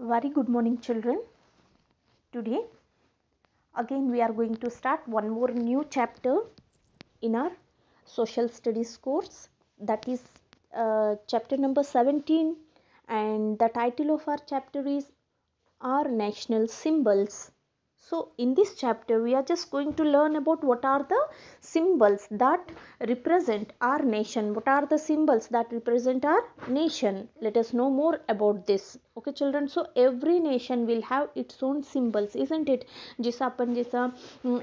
Very good morning children. Today again we are going to start one more new chapter in our social studies course that is uh, chapter number 17 and the title of our chapter is our national symbols. So in this chapter we are just going to learn about what are the symbols that represent our nation. What are the symbols that represent our nation. Let us know more about this. Okay children so every nation will have its own symbols isn't it जैसा अपन जैसा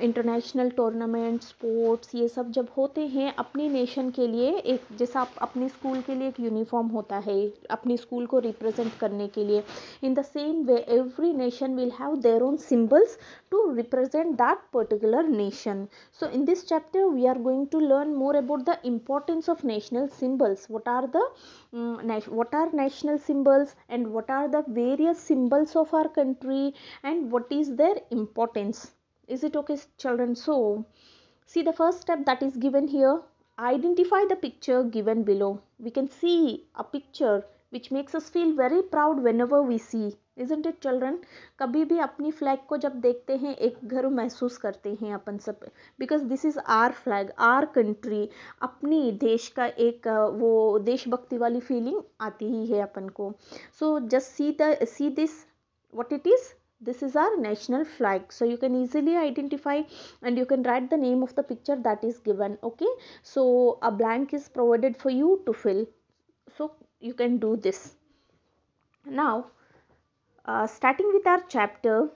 international tournament sports ये सब जब होते हैं अपने nation के लिए एक जैसा आप अपने स्कूल के लिए एक यूनिफॉर्म होता है अपने स्कूल को रिप्रेजेंट करने के लिए in the same way every nation will have their own symbols to represent that particular nation. So in this chapter we are going to learn more about the importance of national symbols. What are the um, what are national symbols and what are the various symbols of our country and what is their importance. Is it okay children? So see the first step that is given here identify the picture given below. We can see a picture which makes us feel very proud whenever we see isn't it children कभी भी अपनी flag को जब देखते हैं एक घर महसूस करते हैं अपन सब because this is our flag our country अपनी देश का एक वो देशभक्ति वाली फीलिंग आती ही है अपन को so just see the see this what it is this is our national flag so you can easily identify and you can write the name of the picture that is given okay so a blank is provided for you to fill so you can do this now Uh, starting with our chapter,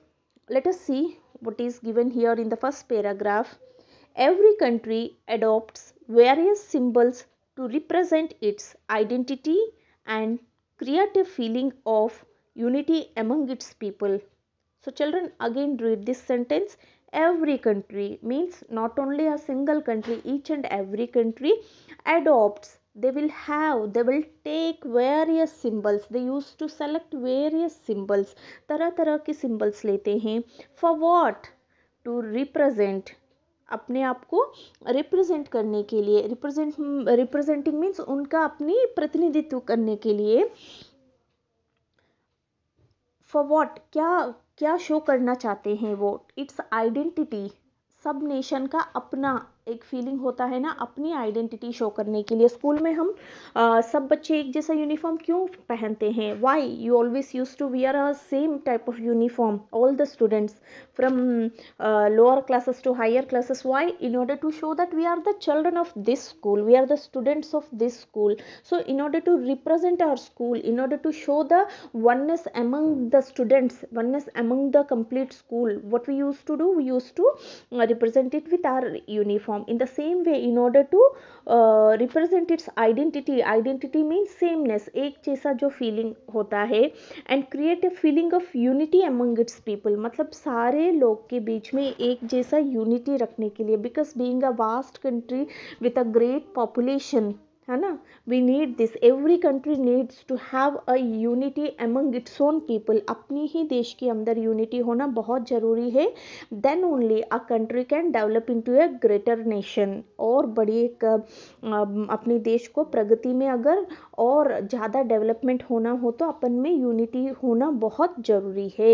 let us see what is given here in the first paragraph. Every country adopts various symbols to represent its identity and create a feeling of unity among its people. So, children, again read this sentence every country means not only a single country each and every country adopts they will have they will take various symbols they used to select various symbols tarah tarah ke symbols lete hain for what to represent अपने आप को represent करने के लिए represent representing means उनका अपनी प्रतिनिधित्व करने के लिए फॉर वॉट क्या क्या शो करना चाहते हैं वो इट्स आइडेंटिटी सब नेशन का अपना एक फीलिंग होता है ना अपनी आइडेंटिटी शो करने के लिए स्कूल में हम आ, सब बच्चे एक जैसा यूनिफॉर्म क्यों पहनते हैं why you always use to wear a same type of uniform all the students from lower classes to higher classes why in order to show that we are the children of this school we are the students of this school so in order to represent our school in order to show the oneness among the students oneness among the complete school what we use to do we use to represent it with our uniform form in the same way in order to uh, represent its identity identity means sameness ek jaisa jo feeling hota hai and create a feeling of unity among its people matlab sare log ke beech mein ek jaisa unity rakhne ke liye because being a vast country with a great population है ना we need this every country needs to have a unity among its own people अपनी ही देश के अंदर unity होना बहुत ज़रूरी है then only a country can develop into a greater nation और बड़ी एक अपने देश को प्रगति में अगर और ज़्यादा डेवलपमेंट होना हो तो अपन में यूनिटी होना बहुत ज़रूरी है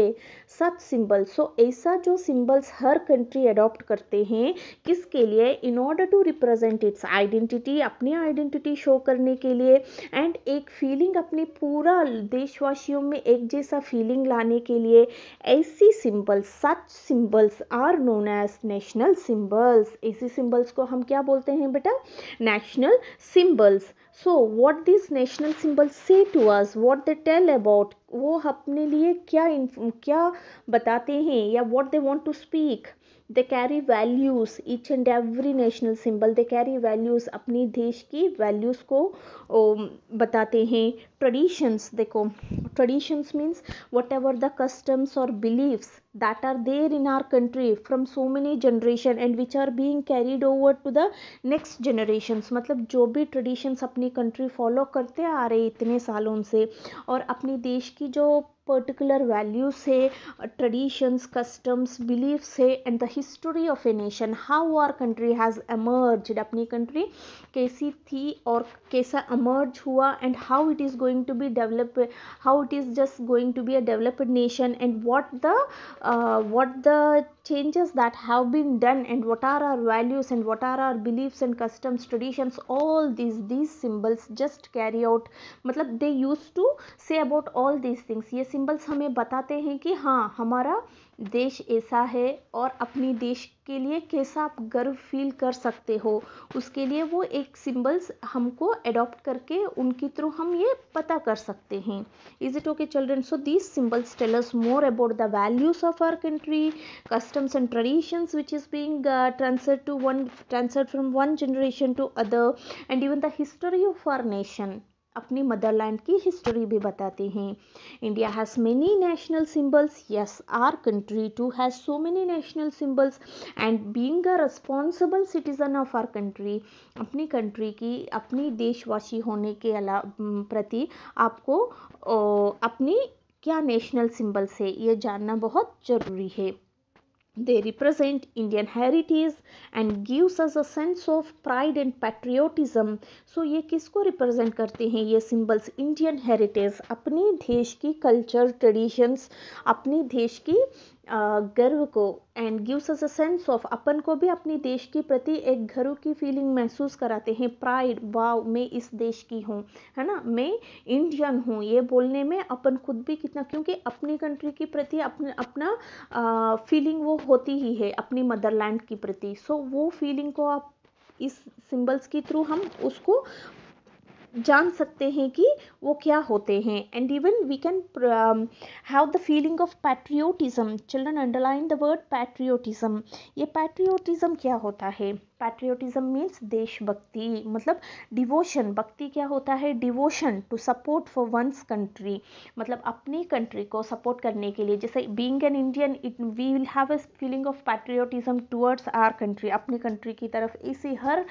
सच सिंबल्स सो ऐसा जो सिंबल्स हर कंट्री अडॉप्ट करते हैं किसके लिए in order to represent its identity अपनी आइडेंटिटी यूनिटी शो करने के लिए एंड एक फीलिंग अपने पूरा देशवासियों में एक जैसा फीलिंग लाने के लिए ऐसी symbols such symbols are known as national symbols ऐसी सिंबल्स को हम क्या बोलते हैं बेटा national symbols so what this national symbol से to us what they tell about वो अपने लिए क्या क्या बताते हैं या what they want to speak they carry values each and every national symbol they carry values अपनी देश की वैल्यूज़ को ओ, बताते हैं ट्रेडिशंस देखो traditions means whatever the customs और believes that are there in our country from so many generation and which are being carried over to the next generations मतलब जो भी traditions अपनी country follow करते आ रहे इतने सालों से और अपनी देश की जो particular values say uh, traditions customs beliefs say and the history of a nation how our country has emerged अपनी country, kaisi thi और kaisa emerge hua, and how it is going to be developed how it is just going to be a developed nation and what the uh, what the changes that have been done and what are our values and what are our beliefs and customs traditions all these these symbols just carry out matlab they used to say about all these things ye symbols हमें बताते हैं कि हाँ हमारा देश ऐसा है और अपने देश के लिए कैसा आप गर्व फील कर सकते हो उसके लिए वो एक सिंबल्स हमको एडॉप्ट करके उनके थ्रू हम ये पता कर सकते हैं is it okay children so these symbols tells more about the values of our country customs and traditions which is being transfer to one transfer from one generation to other and even the history of our nation अपनी motherland की history भी बताते हैं India has many national symbols yes our country too has so many national symbols and being a responsible citizen of our country अपनी country की अपनी देशवासी होने के अला प्रति आपको ओ, अपनी क्या नेशनल सिंबल्स है ये जानना बहुत ज़रूरी है They represent Indian heritage and gives us a sense of pride and patriotism. So ye kisko represent karte hain ye symbols Indian heritage apne desh ki culture traditions अपने देश की गर्व को and gives us a sense of अपन को भी अपने देश के प्रति एक गर्व की फीलिंग महसूस कराते हैं प्राइड वाव मैं इस देश की हूँ है ना मैं इंडियन हूँ ये बोलने में अपन खुद भी कितना क्योंकि अपनी कंट्री के प्रति अपने अपना फीलिंग वो होती ही है अपनी मदरलैंड के प्रति सो so, वो फीलिंग को आप इस सिंबल्स के थ्रू हम उसको जान सकते हैं कि वो क्या होते हैं and even we can have the feeling of patriotism children underline the word patriotism ये पैट्रियोटिज़्म क्या होता है पैट्रियोटिज्म मीन्स देशभक्ति मतलब डिवोशन भक्ति क्या होता है devotion to support for ones country मतलब अपनी कंट्री को सपोर्ट करने के लिए जैसे being an Indian it we will have a feeling of patriotism towards our country अपनी कंट्री की तरफ इसी हर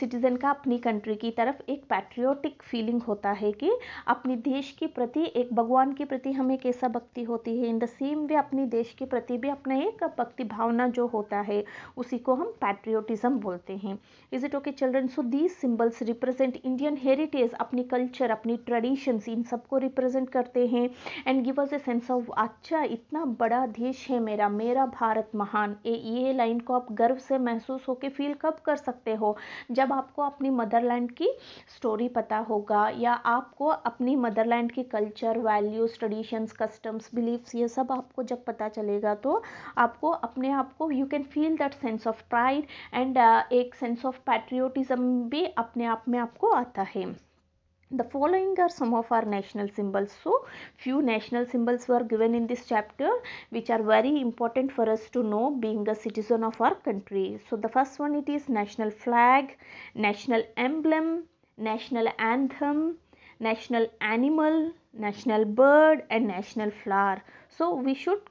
सिटीज़न का अपनी कंट्री की तरफ एक पैट्रियोटिक फीलिंग होता है कि अपने देश के प्रति एक भगवान के प्रति हमें कैसा भक्ति होती है इन द सेम वे अपने देश के प्रति भी अपना एक भक्ति भावना जो होता है उसी को हम पैट्रियोटिज्म टूरिज्म बोलते हैं is it okay children so these symbols represent Indian heritage अपनी कल्चर अपनी ट्रेडिशंस इन सबको रिप्रेजेंट करते हैं and give us a sense of अच्छा इतना बड़ा देश है मेरा मेरा भारत महान ए ये लाइन को आप गर्व से महसूस होकर फील कब कर सकते हो जब आपको अपनी मदरलैंड की स्टोरी पता होगा या आपको अपनी मदरलैंड की culture values traditions customs beliefs ये सब आपको जब पता चलेगा तो आपको अपने आप को you can feel that sense of pride and and uh, एक सेंस ऑफ पैट्रियोटिज्म भी अपने आप में आपको आता है the following are some of our national symbols so few national symbols were given in this chapter which are very important for us to know being a citizen of our country so the first one it is national flag national emblem national anthem national animal national bird and national flower so we should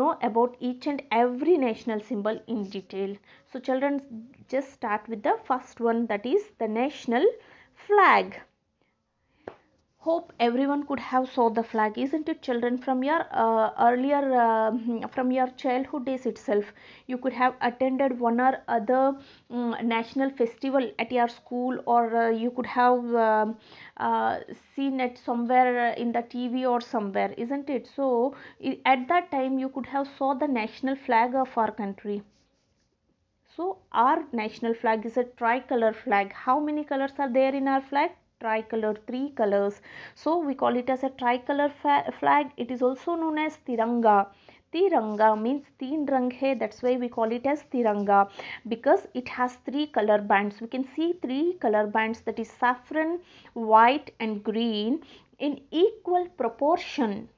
know about each and every national symbol in detail So children just start with the first one that is the national flag. Hope everyone could have saw the flag, isn't it children? From your uh, earlier, uh, from your childhood days itself, you could have attended one or other um, national festival at your school or uh, you could have um, uh, seen it somewhere in the TV or somewhere, isn't it? So at that time you could have saw the national flag of our country so our national flag is a tricolor flag. How many colors are there in our flag? Tricolor, three colors. So we call it as a tricolor flag. It is also known as Tiranga. Tiranga means teen rang hai. That's why we call it as Tiranga because it has three color bands. We can see three color bands that is saffron, white and green in equal proportion.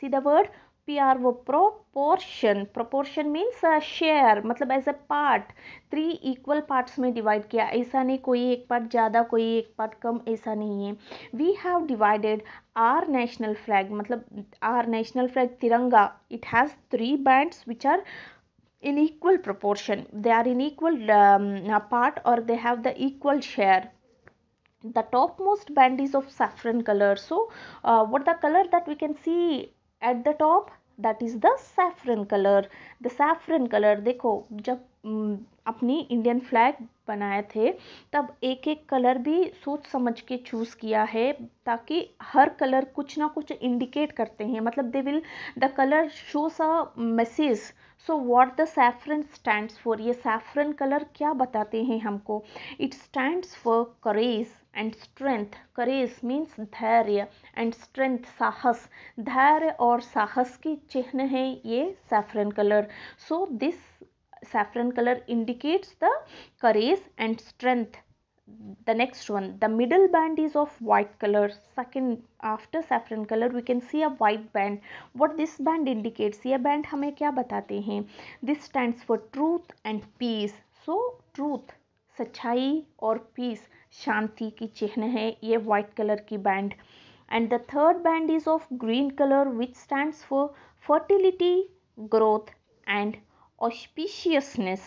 See the word P R वो proportion proportion means share मतलब as a part three equal parts में divide किया ऐसा नहीं कोई एक part ज़्यादा कोई एक पार्ट कम ऐसा नहीं है we have divided our national flag मतलब our national flag Tiranga it has three bands which are in equal proportion they are in equal part और they have the equal share the topmost band is of saffron color so uh, what the color that we can see at the top that is the saffron colour the saffron colour देखो जब अपनी Indian flag बनाए थे तब एक एक colour भी सोच समझ के चूज़ किया है ताकि हर कलर कुछ ना कुछ इंडिकेट करते हैं मतलब they will the colour shows a message so what the saffron stands for ये सैफरन कलर क्या बताते हैं हमको it stands for courage and strength courage means धैर्य एंड स्ट्रेंथ साहस धैर्य और साहस के चिन्ह हैं ये saffron colour so this saffron colour indicates the courage and strength the next one the middle band is of white colour second after saffron colour we can see a white band what this band indicates ये band हमें क्या बताते हैं this stand for truth and peace so truth सच्चाई और peace शांति की चिन्ह है ये व्हाइट कलर की band and the third band is of green colour which stand for fertility growth and auspiciousness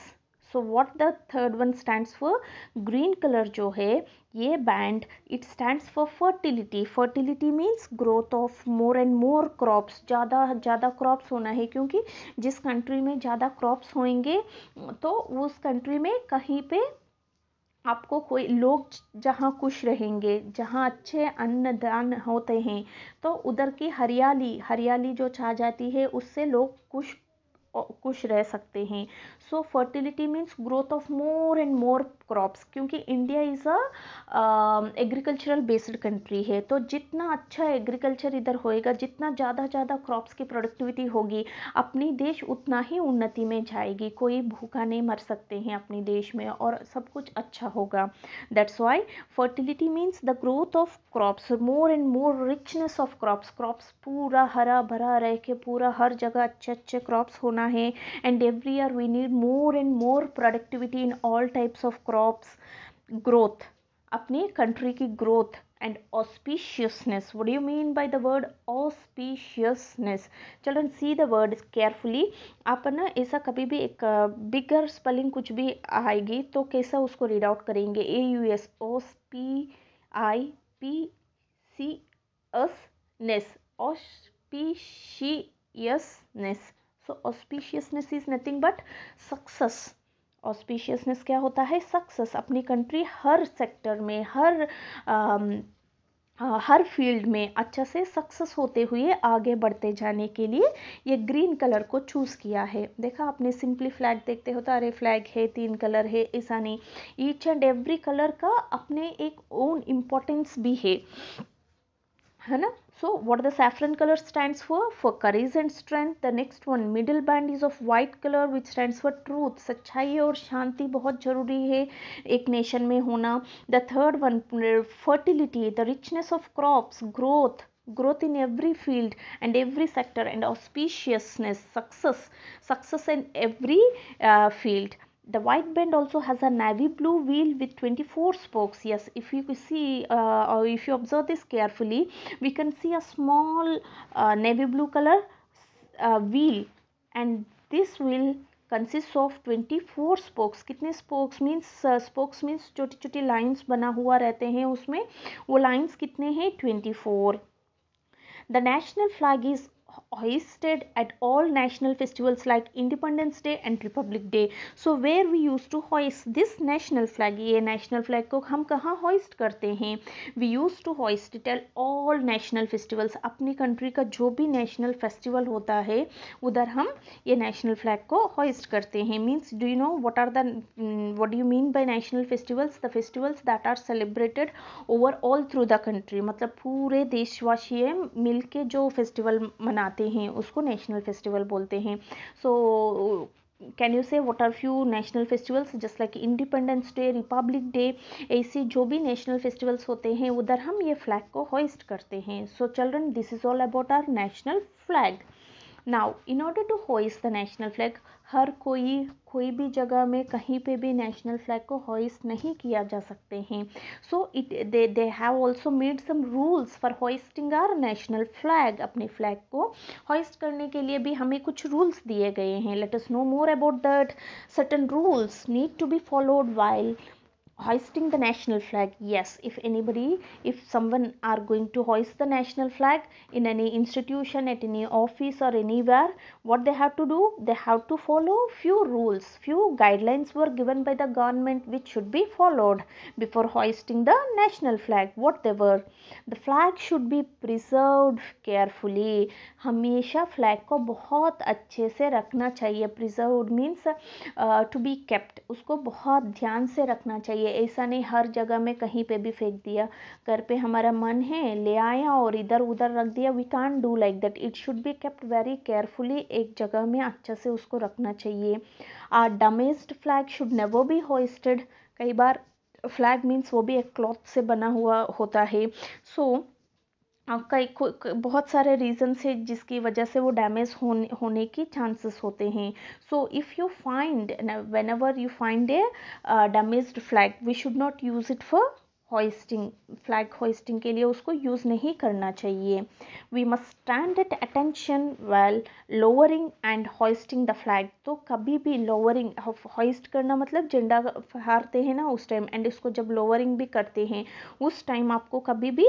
so what the third one stand for green colour जो है ये band it stand for fertility fertility means growth of more and more crops ज़्यादा ज़्यादा crops होना है क्योंकि जिस country में ज़्यादा क्रॉप्स होंगे तो उस कंट्री में कहीं पर आपको कोई लोग जहाँ खुश रहेंगे जहाँ अच्छे अन्नदान होते हैं तो उधर की हरियाली हरियाली जो छा जाती है उससे लोग खुश कुछ रह सकते हैं so fertility means growth of more and more crops क्योंकि India is a agricultural based country है तो जितना अच्छा एग्रीकल्चर इधर होएगा जितना ज़्यादा ज़्यादा क्रॉप्स की प्रोडक्टिविटी होगी अपनी देश उतना ही उन्नति में जाएगी कोई भूखा नहीं मर सकते हैं अपने देश में और सब कुछ अच्छा होगा that's why fertility means the growth of crops more and more richness of crops crops पूरा हरा भरा रह के पूरा हर जगह अच्छे अच्छे क्रॉप्स होना करना है and every year we need more and more productivity in all types of crops growth अपने कंट्री की growth and auspiciousness what you mean by the word auspiciousness auspiciousness see the word carefully carefully आप ना ऐसा कभी भी एक बिगर uh, spelling कुछ भी आएगी तो कैसा उसको रीड आउट करेंगे A U S O P I P C S ness auspiciousness so auspiciousness is nothing but success auspiciousness क्या होता है सक्सेस अपनी कंट्री हर सेक्टर में हर um, Uh, हर फील्ड में अच्छा से सक्सेस होते हुए आगे बढ़ते जाने के लिए ये ग्रीन कलर को चूज़ किया है देखा आपने सिंपली फ्लैग देखते हो तो अरे फ्लैग है तीन कलर है ऐसा नहीं ईच एंड एवरी कलर का अपने एक ओन इम्पोर्टेंस भी है है ना so what the saffron colour stand for for courage and strength the next one middle band is of white colour which stand for truth सच्चाई और शांति बहुत जरूरी है एक नेशन में होना the third one fertility the richness of crops growth growth in every field and every sector and auspiciousness success success in every field the white band also has a navy blue wheel with 24 spokes yes if you see uh, or if you observe this carefully we can see a small uh, navy blue color uh, wheel and this wheel consists of 24 spokes kitne spokes means uh, spokes means choti choti lines bana hua rehte hain usme wo lines kitne hain 24 the national flag is hoisted at all national festivals like Independence Day and Republic Day. So where we used to hoist this national flag, ye national flag ko hum kahan hoist karte hain We used to hoist it at all national festivals. apni country ka jo bhi national festival hota hai udhar hum ye national flag ko hoist karte hain Means do you know what are the what do you mean by national festivals? The festivals that are celebrated over all through the country. matlab pure देशवासी milke jo festival mana मनाते हैं उसको national festival बोलते हैं so can you say what are few national festivals just like independence day republic day ऐसे जो भी national festivals होते हैं उधर हम ये फ्लैग को होइस्ट करते हैं so children this is all about our national flag now in order to hoist the national flag हर कोई कोई भी जगह में कहीं पे भी नेशनल फ्लैग को होइस्ट नहीं किया जा सकते हैं so it they they have also made some rules for hoisting our national flag अपने फ्लैग को होइस्ट करने के लिए भी हमें कुछ रूल्स दिए गए हैं let us know more about that certain rules need to be followed while hoisting the national flag yes if anybody if someone are going to hoist the national flag in any institution at any office or anywhere what they have to do they have to follow few rules few guidelines were given by the government which should be followed before hoisting the national flag what they were the flag should be preserved carefully हमेशा flag को बहुत अच्छे से रखना चाहिए preserved means uh, to be kept उसको बहुत ध्यान से रखना चाहिए चाहिए ऐसा नहीं हर जगह में कहीं पे भी फेंक दिया घर पे हमारा मन है ले आया और इधर उधर रख दिया we can't do like that it should be kept very carefully एक जगह में अच्छे से उसको रखना चाहिए a damaged flag should never be hoisted कई बार फ्लैग मीन्स वो भी एक क्लॉथ से बना हुआ होता है सो so, कई बहुत सारे रीजंस है जिसकी वजह से वो डैमेज होने होने की चांसेस होते हैं so if you find whenever you find a damaged flag we should not use it for hoisting flag hoisting के लिए उसको यूज़ नहीं करना चाहिए we must stand at attention while lowering and hoisting the flag तो कभी भी lowering hoist करना मतलब झंडा फहारते हैं ना उस टाइम एंड इसको जब लोअरिंग भी करते हैं उस टाइम आपको कभी भी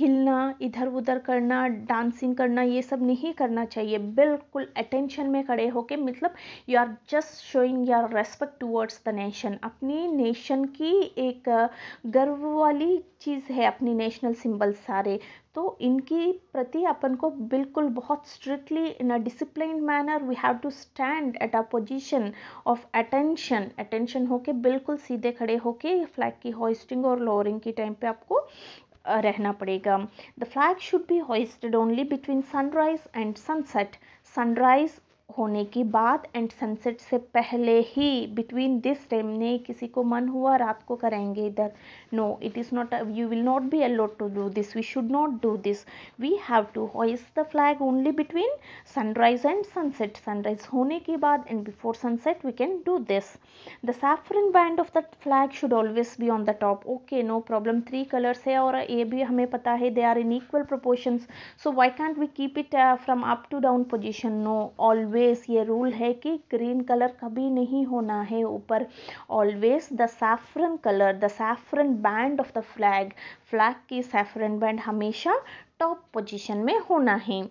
हिलना इधर उधर करना डांसिंग करना ये सब नहीं करना चाहिए बिल्कुल अटेंशन में खड़े होके मतलब you are just showing your respect towards the nation अपनी नेशन की एक गर्व गर्व वाली चीज़ है अपनी नेशनल सिंबल सारे तो इनकी प्रति अपन को बिल्कुल बहुत strictly in a discipline manner we have to stand at a position of attention attention होके बिल्कुल सीधे खड़े होके फ्लैग की होइस्टिंग और लोअरिंग के टाइम पे आपको रहना पड़ेगा the flag should be hoisted only between sunrise and sunset sunrise होने की बात एंड सनसेट से पहले ही बिटवीन दिस टाइम ने किसी को मन हुआ रात को करेंगे इधर no it is not you will not be allowed to do this we should not do this we have to hoist the flag only between sunrise and sunset sunrise होने के बाद and before sunset we can do this the saffron band of the flag should always be on the top okay no problem three colours है और ये भी हमें पता है they are in equal proportion so why can't we keep it from up to down position no always always ये rule है कि ग्रीन कलर कभी नहीं होना है ऊपर always the saffron colour the saffron band of the flag flag की saffron band हमेशा टॉप पोजीशन में होना है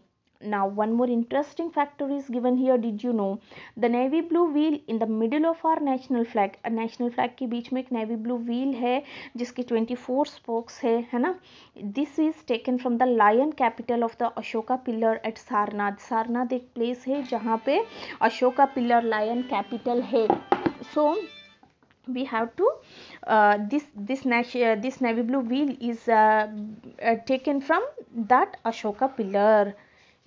now one more interesting factor is given here did you know the navy blue wheel in the middle of our national flag a national flag ke beech mein ek navy blue wheel hai jiske 24 spokes hai hai na this is taken from the lion capital of the ashoka pillar at sarnath sarnath ek place hai jahan pe ashoka pillar lion capital hai so we have to uh, this this uh, this navy blue wheel is uh, uh, taken from that ashoka pillar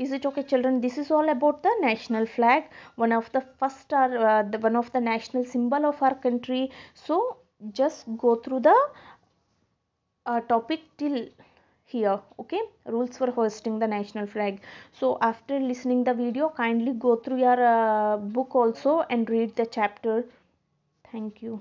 is it okay children this is all about the national flag one of the first or uh, the, one of the national symbol of our country so just go through the uh, topic till here okay rules for hoisting the national flag so after listening the video kindly go through your uh, book also and read the chapter thank you